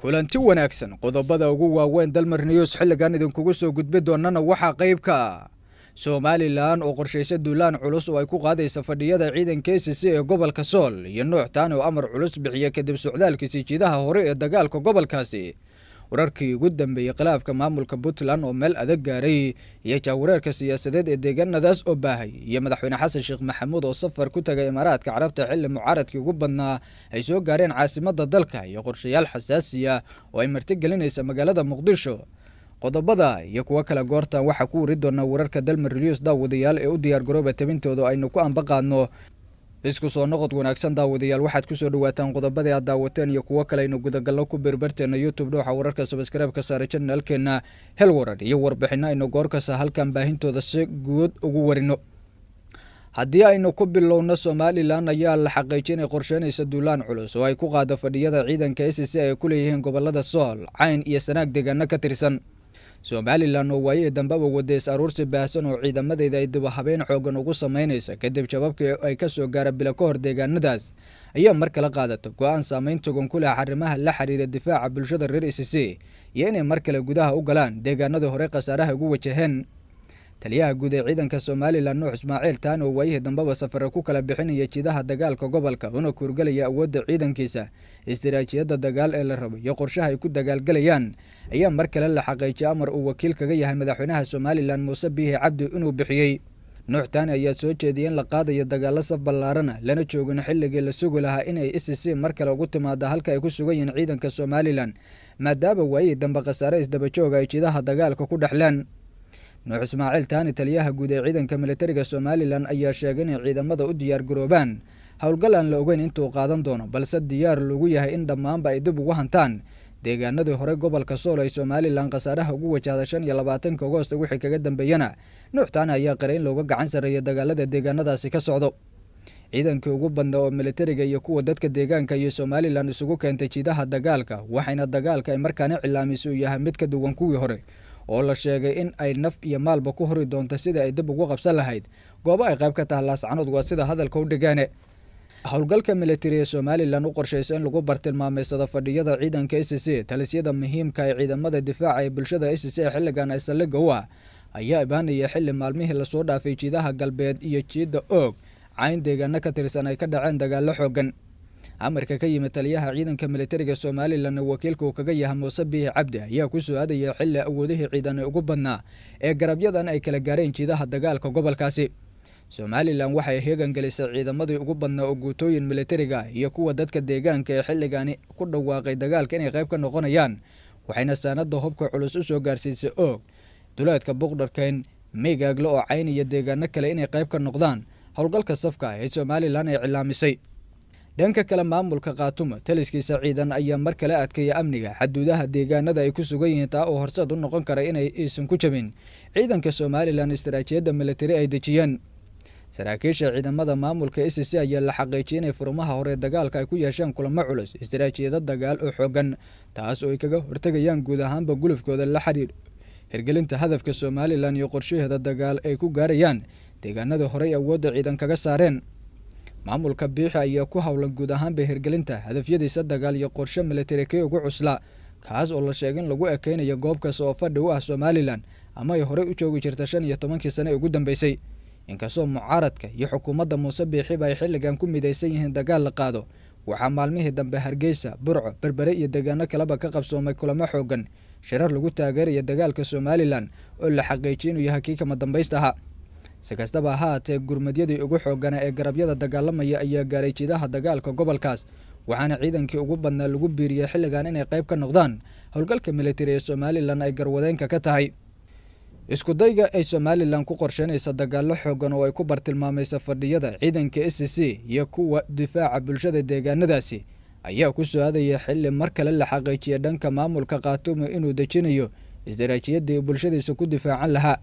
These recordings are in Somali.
kulanti wanaagsan qodobada ugu waaweyn dalmar news xilligan idinkugu soo gudbi doonnana waxaa qayb ka ah somalilan oo qorshaysa duulaan culus oo ay ku qaadaysa fadhiyada ciidanka c ee gobolka sool iyo nooc taan oo amar culus bixiya kadib socdaalkiisii jidaha hore ee dagaalka gobolkaasi wararkii ugu dambeeyey khilaafka maamulka puntland oo meel adag gaaray iyo jaawareerka siyaasadeed ee deegaanadaas oo baahay iyo madaxweyne xasan sheekh maxamuud oo safar ku tagay imaaraadka carabta xilli mucaaradkii ugu badnaa ay soo gaareen caasimadda dalka iyo qorshayaal xasaasiya oo ay martigelinaysa magaalada muqdisho qodobada iyo kuwo kale goortan waxaa ku wari doonaa wararka dalma relius daawadayaal ee u diyaargarooba tabintooda aynu ku ambaqaadno isku soo noqod wanaagsan daawadayaal waxaad ku soo dhawaataan qodobadii aad daawateen iyo kuwo kale aynu gudagalno ku berbarteena youtube dhooxa wararka sabskreebka saare janaalkeenna hel warar iyo warbixinno aynu goorkasta halkan baahintooda si guud ugu warino haddii aynu ku bilowno somalilan ayaa la xaqiijinay qorsheynaysa duulaan culus oo ay ku qaado fadhiyada ciidanka s c ay ku leeyihiin gobolada sool cayn iyo sanaag deegaano ka tirsan somalilan oo waayihii dambeba wadeys aruursi baahsan oo ciidamadeeda ay dib habeen xoogan ugu samaynaysa kadib jababkii ay kasoo gaara bilo ka hor deegaanadaas ayaa mar kale qaadata go-aan saameyn togan ku leh xarimaha la xiriira difaaca bulshada reer e c iyo inay mar kale gudaha u galaan deegaanadii horey khasaaraha ugu wajaheen taliyaha guud ee ciidanka somalilan nuux ismaaciil taan oo waayihii dambaba safare ku kala bixinaya jidaha dagaalka gobolka una kuurgalaya awoodda ciidankiisa istiraatiijiyadda dagaal ee la rabo iyo qorshaha ay ku dagaalgalayaan ayaa mar kale la xaqiijiyay amar uu wakiil kaga yahay madaxweynaha somalilan muuse biihi cabdi inuu bixiyey nuux taani ayaa soo jeediyay in la qaadayo dagaallo saf ballaarana lana joogin xilligii la sugi lahaa inay i c c mar kale ugu timaada halka ay ku sugan yihiin ciidanka somalilan maadaama waayay dambe khasaare isdabajooga ay jidaha dagaalka ku dhexleen nuux ismaaciil taani taliyaha guud ee ciidanka militariga somalilan ayaa sheegay inay ciidamada u diyaar garoobaan howlgal aan la ogeyn intuu qaadan doono balse diyaar lagu yahay in dhammaanba ay dib ugu hantaan deegaanadii hore gobolka sool ay somalilan khasaaraha ugu wajahda shan iyo labaatanka agoosta wixii kaga dambeeyana nuuctaana ayaa qira in looga gacan sarreeyo dagaalada deegaanadaasi ka socdo ciidankii ugu badnaa oo militariga iyo kuwa dadka deegaanka iyo somalilan isugu keentay jidaha dagaalka waxayna dagaalka ay markaana u yahay mid ka duwan kuwii hore oo la sheegay in ay naf iyo maalba ku hori doonto sida ay dib ugu qabsan lahayd goobo ay qayb ka taha laascanood waa sida hadalka u dhigaane howlgalka militari ee somalilan u qorshaysa in lagu bartilmaameysado fadhiyada ciidanka s c talisyada muhiimka ee ciidamada difaaca ee bulshada s c xilligan ay saldhigga u ah ayaa ibaanaya xilli maalmihii lasoo dhaafay jiidaha galbeed iyo jiidda oog cayn deegaana ka tirsan ay ka dhaceen dagaallo xoogan amarka ka yimid taliyaha ciidanka militariga somalilan ee wakiilka uu kaga yaha muuse biixi cabdi ayaa ku su-aadaya xilli awoodihii ciidan ee ugu badnaa ee garabyadan ay kala gaareen jiidaha dagaalka gobolkaasi somalilan waxay heegangelisay ciidamadii ugu badnaa oo guutooyin milatariga iyo kuwa dadka deegaanka ee xilligani ku dhawaaqay dagaalka inay qayb ka noqonayaan waxayna saanada hubka culus u soo gaarsiisay oog duleedka buqdharkayn meygaagle oo cayn iyo deegaano kale inay qayb ka noqdaan howlgalka safka ee somalilan ay cilaamisay dhanka kale maamulka khaatuma taliskiisa ciidan ayaa mar kale adkaya amniga xaduudaha deegaanada ay ku sugan yihiin taa oo horseed u noqon kara inaysan ku jabin ciidanka somalilan istaraajiyadda militari ay dejiyeen saraakiisha ciidamada maamulka s c ayaa la xaqiijiyay inay furmaha hore dagaalka ay ku yeesheen kulamo culus istaraatiijiyado dagaal oo xooggan taas oo ay kaga hortegayaan guud ahaanba gulufkooda la xiriir hirgelinta hadafka somalilan iyo qorshaheeda dagaal ay ku gaarayaan deegaanada horey awoodda ciidan kaga saareen maamulka biixa ayaa ku howlan guud ahaanba hirgelinta hadafyadiisa dagaal iyo qorsho milatari kii ugu cusla kaas oo la sheegay in lagu ekeynayo goob kasta oo fadhi u ah somalilan ama ay horey u joogi jirta shan iyo tobankii sane ee ugu dambeysay inkastoo mucaaradka iyo xukuumadda muuse biixiba ay xilligan ku midaysan yihiin dagaal la qaado waxaa maalmihii dambe hargeysa burco berbere iyo deegaano kaleba ka qabsoomay kulamo xoogan shirar lagu taageeraya dagaalka somalilan oo la xaqiijiya inuu yahay kii kama dambaysta ahaa si kastaba haatee gurmadyadii ugu xooganaa ee garabyada dagaalamaya ayaa gaaray jidaha dagaalka gobolkaas waxaana ciidankii ugu badnaa lagu biiriyey xilligan inay qayb ka noqdaan howlgalka militari ee somalilan ay garwadeenka ka tahay iskudayga ay somalilan ku qorsheynaysa dagaallo xoogan oo ay ku bartilmaamaysa fadhiyada ciidanka s c iyo kuwa difaaca bulshada deegaanadaasi ayaa ku soo-aadaya xilli mar kale la xaqiijiya dhanka maamulka khaatumo inuu dejinayo isdaraajiyadii bulshadiisa ku difaacan lahaa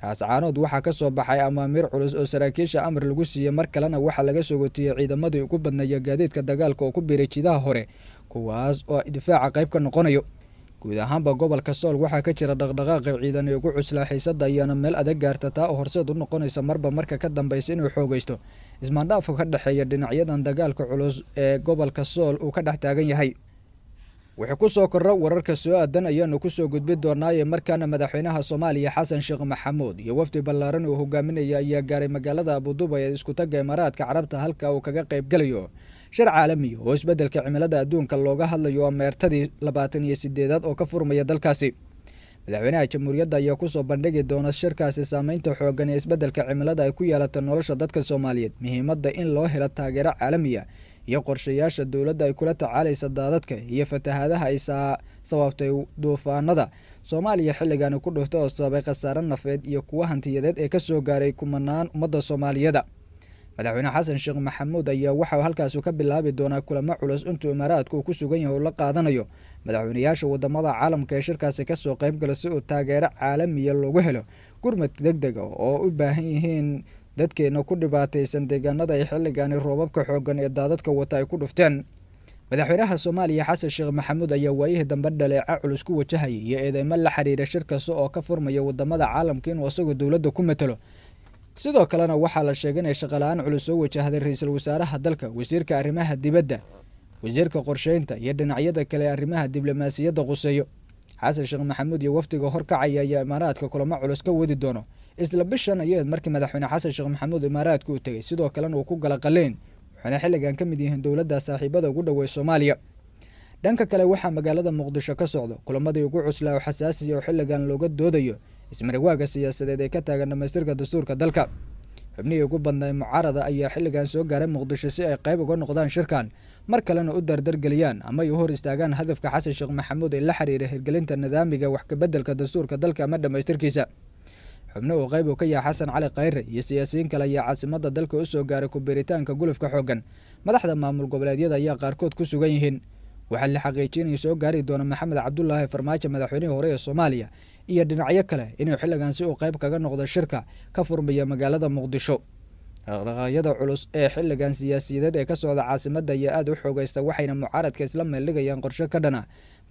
haascaanood waxaa ka soo baxay amaamiir culus oo saraakiisha amar lagu siiyey mar kalena waxaa laga soo gotiyey ciidamadii ugu badnaya gaadiidka dagaalka oo ku biiray jidaha hore kuwaas oo difaaca qayb ka noqonayo guud ahaanba gobolka sool waxaa ka jira dhaqdhaqaaqa ciidan ee ugu cuslaa xiisadda ayaana meel adag gaarta taa oo horseed u noqonaysa marba marka ka dambaysa inuu xoogaysto ismaandhaafka ka dhexeeya dhinacyadan dagaalka culus ee gobolka sool uu ka dhex taagan yahay wixii ku soo korro wararka soo-aadan ayaanu kusoo gudbi doonaa ee markaana madaxweynaha soomaaliya xasan sheekh maxamuud iyo wafdi ballaaran uu hogaaminaya ayaa gaaray magaalada abudubay ee iskutaga imaaraadka carabta halka uu kaga qayb gelayo shir caalamiya oo isbeddelka cimilada adduunka looga hadlayo ameertadii labaatan iyo sideedaad oo ka furmaya dalkaasi madaxweynaha jamhuuriyadda ayaa kusoo bandhigi doona shirkaasi saameynta xoogan ee isbeddelka cimilada ay ku yeelata nolosha dadka soomaaliyeed muhiimadda in loo helo taageero caalamiya ah iyo qorshayaasha dowladda ay kula tacaalaysa daadadka iyo fatahaadaha ay sababtay duufaanada soomaaliya xilligani ku dhufta oo sababay khasaare nafeed iyo kuwo hantiyadeed ee kasoo gaaray kumanaan ummadda soomaaliyada madaxweyne xasan sheekh maxamuud ayaa waxau halkaasu ka bilaabi doonaa kulamo culus intuu imaaraadku uu ku sugan yahay oo la qaadanayo madaxweynayaasha wadamada caalamka ee shirkaasi kasoo qeyb gala si uu taageero caalamiya lagu helo gurmad deg dega ah oo u baahan yihiin dadkeenna ku dhibaataysan deegaanada ay xilligani roobabka xooggan ee daadadka wata ay ku dhufteen madaxweynaha soomaaliya xasan sheekh maxamuud ayaa waayihii dambe dhaleeca culus ku wajahayay iyo eedeymo la xiriira shir kasta oo ka furmaya wadamada caalamka inuu isagoo dowladda ku matalo sidoo kalena waxaa la sheegay inay shaqala-aan culus soo wajahday ra-iisul wasaaraha dalka wasiirka arrimaha dibadda wasiirka qorsheynta iyo dhinacyada kale ee arrimaha diblomaasiyadda quseeyo xasan sheekh maxamuud iyo wafdiga horkacaya ayaa imaaraadka kulamo culus ka wadi doono isla bishan ayeed markii madaxweyne xasan sheekh maxamuud imaaraadka u tegey sidoo kalena uu ku galaqaleen waxayna xilligan ka mid yihiin dowladda saaxiibada ugu dhoweey soomaaliya dhanka kale waxaa magaalada muqdisho ka socda kulamadii ugu cuslaa oo xasaasiya oo xilligan looga doodayo ismarawaaga siyaasadeed ee ka taagan dhamaystirka dastuurka dalka xubnihii ugu badnaa mucaarada ayaa xilligan soo gaaray muqdisho si ay qayb uga noqdaan shirkan mar kalena u dardargeliyaan ama ay u hor istaagaan hadafka xasan sheekh maxamuud ee la xiriira hirgelinta nidaamiga wax dastuurka dalka ama dhammaystirkiisa xubno uu qayb uu ka yahay xasan cali khayre iyo siyaasiyiin kale ayaa caasimada dalka u soo gaaray biritaanka gulufka xooggan madaxda maamul goboleedyada ayaa qaarkood ku sugan yihiin waxaa la xaqiijiyay inuu soo gaari doono maxamed cabdulaahi farmaajo madaxweynihii hore ee soomaaliya iyo dhinacyo kale inuu xilligaansi uu qayb kaga noqdo shirka ka furmaya magaalada muqdisho dhaqdhaqaaqyada culus ee xilligan siyaasiyadeed ee ka socda caasimadda ayaa aada u xoogaysta waxayna mucaaradka isla meeldhigayaan qorsho ka dhana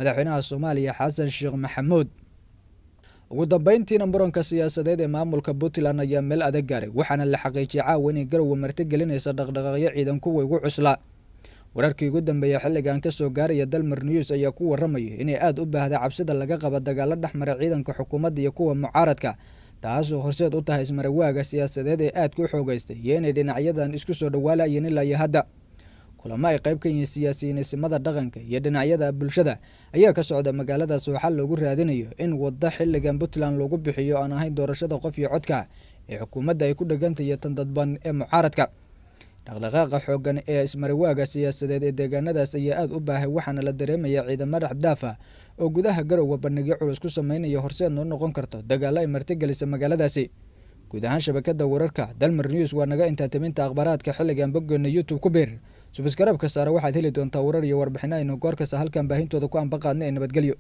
madaxweynaha soomaaliya xasan sheekh maxamuud ugu dambeyntiina muranka siyaasadeed ee maamulka puntland ayaa meel adag gaaray waxaana la xaqiijiyay caawa inay marti gelinaysa dhaqdhaqaaqyo ciidan kuwa igu cusla wararkii ugu dambeeya xilligan kasoo gaaraya dalmer news ayaa ku warramaya inay aada u baahda cabsida laga qaba dagaalo dhexmara ciidanka xukuumadda iyo kuwa mucaaradka taasoo horseed u tahay ismarawaaga siyaasadeed ee aada ku xoogaystay iyo inay dhinacyadan isku soo dhawaalayeen ilaa iyo hadda kulamo ay qayb ka yihiin siyaasiyiinisimada dhaqanka iyo dhinacyada bulshada ayaa ka socda magaaladaas oo xal loogu raadinayo in waddo xilligan puntland loogu bixiyo aan ahayn doorashada qof iyo codka ee xukuumadda ay ku iyo tan dadban ee mucaaradka dhaqdhaqaaqa xoogan ee ismarawaaga siyaasadeed ee deegaanadaas ayaa aada u baahay waxaana la dareemaya ciidamo dhexdaaf oo gudaha garowga bandhigyo culus ku sameynaya horseed noo noqon karto dagaalo ay martigelisa magaaladaasi guud ahaan shabakadda wararka dalmer news waa naga intaataminta akhbaaraadka xilligan boggeena youtube ku biir subaskaraabka saare waxaad heli doontaa warar iyo warbixino aynu goor kasta halkaan baahintooda ku anbaqaadna ee nabadgelyo